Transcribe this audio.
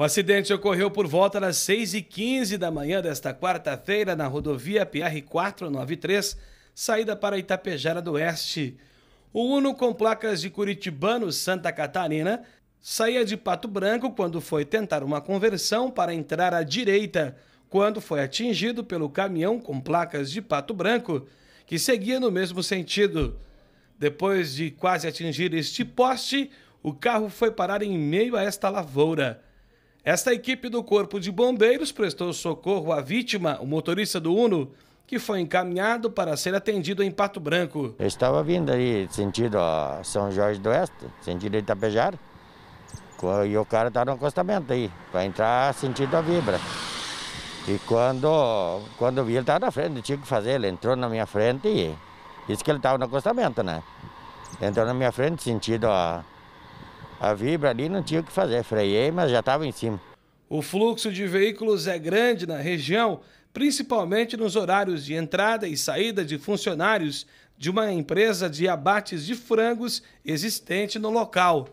O acidente ocorreu por volta das 6h15 da manhã desta quarta-feira na rodovia PR-493, saída para Itapejara do Oeste. O Uno com placas de Curitibano, Santa Catarina, saía de Pato Branco quando foi tentar uma conversão para entrar à direita, quando foi atingido pelo caminhão com placas de Pato Branco, que seguia no mesmo sentido. Depois de quase atingir este poste, o carro foi parar em meio a esta lavoura. Esta equipe do Corpo de Bombeiros prestou socorro à vítima, o motorista do Uno, que foi encaminhado para ser atendido em Pato Branco. Eu estava vindo aí, sentido a São Jorge do Oeste, sentido Itapejara, e o cara estava tá no acostamento aí, para entrar sentido a Vibra. E quando, quando eu vi, ele estava na frente, eu tinha que fazer, ele entrou na minha frente e disse que ele estava no acostamento, né? Entrou na minha frente, sentido a a vibra ali não tinha o que fazer, freiei, mas já estava em cima. O fluxo de veículos é grande na região, principalmente nos horários de entrada e saída de funcionários de uma empresa de abates de frangos existente no local.